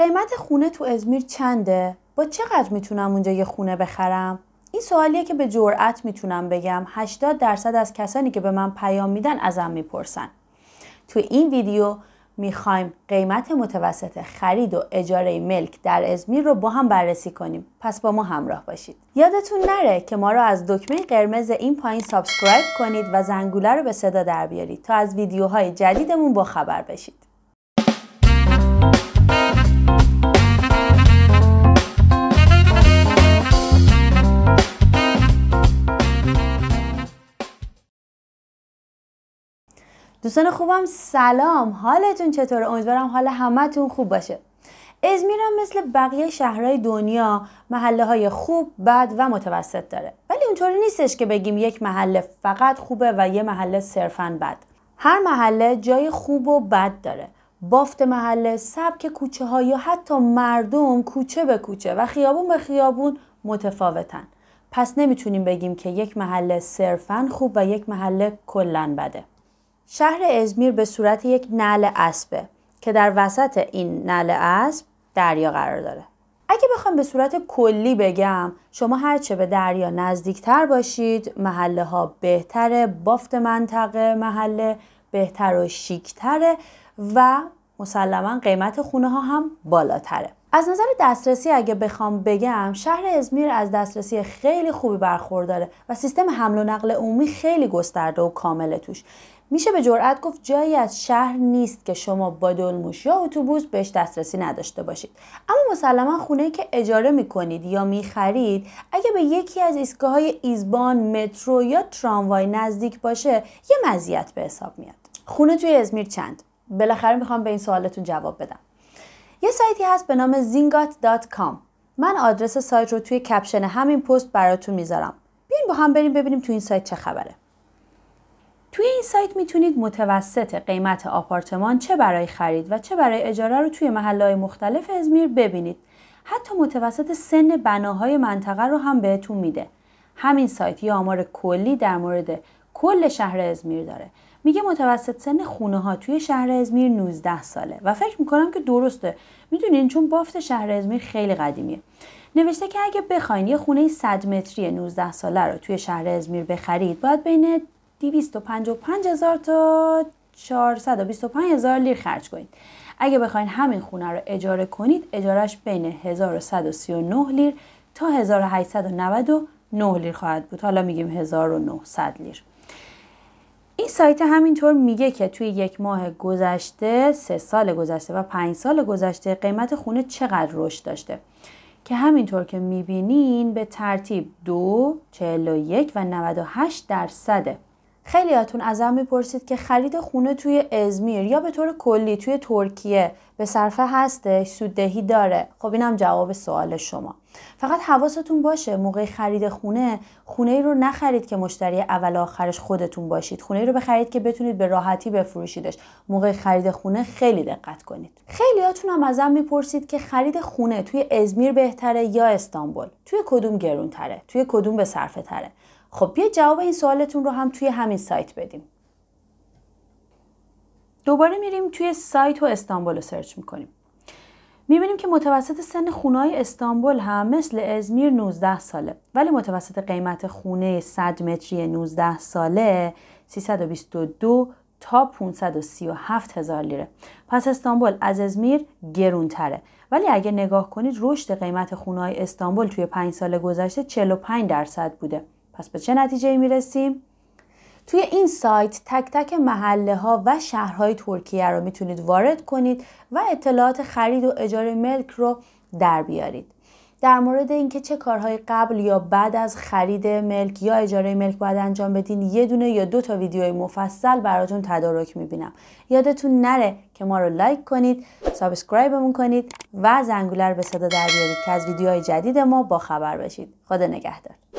قیمت خونه تو ازمیر چنده؟ با چقدر میتونم اونجا یه خونه بخرم؟ این سوالیه که به جرأت میتونم بگم 80 درصد از کسانی که به من پیام میدن ازم میپرسن. تو این ویدیو میخوایم قیمت متوسط خرید و اجاره ملک در ازمیر رو با هم بررسی کنیم پس با ما همراه باشید یادتون نره که ما رو از دکمه قرمز این پایین سابسکرایب کنید و زنگوله رو به صدا در بیارید تا از ویدیوهای جدیدمون با خبر بشید دوستان خوبم سلام حالتون چطور امیدوارم حال همتون خوب باشه ازمیر هم مثل بقیه شهرهای دنیا محله های خوب بد و متوسط داره ولی اونطوری نیستش که بگیم یک محله فقط خوبه و یه محله صرفا بد هر محله جای خوب و بد داره بافت محله سبک کوچه ها یا حتی مردم کوچه به کوچه و خیابون به خیابون متفاوتن پس نمیتونیم بگیم که یک محله صرفا خوب و یک محله کلا بده شهر ازمیر به صورت یک نعل اسبه که در وسط این نعل اسب دریا قرار داره. اگه بخوام به صورت کلی بگم شما هرچه به دریا نزدیکتر باشید محله ها بهتره بافت منطقه محله بهتر و شیکتره و مسلما قیمت خونه ها هم بالاتره از نظر دسترسی اگه بخوام بگم شهر ازمیر از دسترسی خیلی خوبی برخورداره و سیستم حمل و نقل عمومی خیلی گسترده و کامله توش میشه به جرأت گفت جایی از شهر نیست که شما با دلموش یا اتوبوس بهش دسترسی نداشته باشید اما مسلما خونه که اجاره میکنید یا میخرید اگه به یکی از ایستگاه های ایزبان مترو یا تراموای نزدیک باشه یه مزیت به حساب میاد خونه توی ازمیر چند بالاخره میخوام به این سوالتون جواب بدم یه سایتی هست به نام zingot.com من آدرس سایت رو توی کپشن همین پست براتون میذارم بیاین با هم بریم ببینیم توی این سایت چه خبره توی این سایت میتونید متوسط قیمت آپارتمان چه برای خرید و چه برای اجاره رو توی محلهای مختلف ازمیر ببینید حتی متوسط سن بناهای منطقه رو هم بهتون میده همین سایت یه آمار کلی در مورد کل شهر ازمیر داره میگه متوسط سن خونه ها توی شهر ازمیر 19 ساله و فکر میکنم که درسته میدونین چون بافت شهر ازمیر خیلی قدیمیه نوشته که اگه بخواین یه خونه 100 متری 19 ساله رو توی شهر ازمیر بخرید باید بین 255 هزار تا 425 هزار لیر خرج کنید اگه بخواین همین خونه رو اجاره کنید اجارش بین 1139 لیر تا 1899 لیر خواهد بود حالا میگیم 1900 لیر سایت همینطور میگه که توی یک ماه گذشته، سه سال گذشته و پنج سال گذشته قیمت خونه چقدر رشد داشته که همینطور که میبینین به ترتیب دو، 41 و 98 درصده. خیلیاتون ازم میپرسید که خرید خونه توی ازمیر یا به طور کلی توی ترکیه به صرفه هسته؟ سوددهی داره خب اینم جواب سوال شما فقط حواستون باشه موقع خرید خونه خونه ای رو نخرید که مشتری اول آخرش خودتون باشید خونه ای رو بخرید که بتونید به راحتی بفروشیدش موقع خرید خونه خیلی دقت کنید خیلیاتون هم ازم میپرسید که خرید خونه توی ازمیر بهتره یا استانبول توی کدوم گرونتره توی کدوم به صرفه تره خب بیا جواب این سوالتون رو هم توی همین سایت بدیم دوباره میریم توی سایت و استانبول رو سرچ میکنیم میبینیم که متوسط سن خونهای استانبول هم مثل ازمیر 19 ساله ولی متوسط قیمت خونه 100 متری 19 ساله 322 تا 537 هزار لیره پس استانبول از ازمیر گرونتره ولی اگر نگاه کنید رشد قیمت خونهای استانبول توی 5 سال گذشته 45 درصد بوده پس به چه نتیجه میرسیم؟ توی این سایت تک تک محله ها و شهرهای ترکیه رو میتونید وارد کنید و اطلاعات خرید و اجاره ملک رو در بیارید. در مورد اینکه چه کارهای قبل یا بعد از خرید ملک یا اجاره ملک باید انجام بدین یه دونه یا دو تا ویدیوی مفصل براتون تدارک میبینم یادتون نره که ما رو لایک کنید سابسکرایبمون کنید و زنگوله رو به صدا در بیارید که از ویدیوهای جدید ما با خبر بشید خدا نگهدار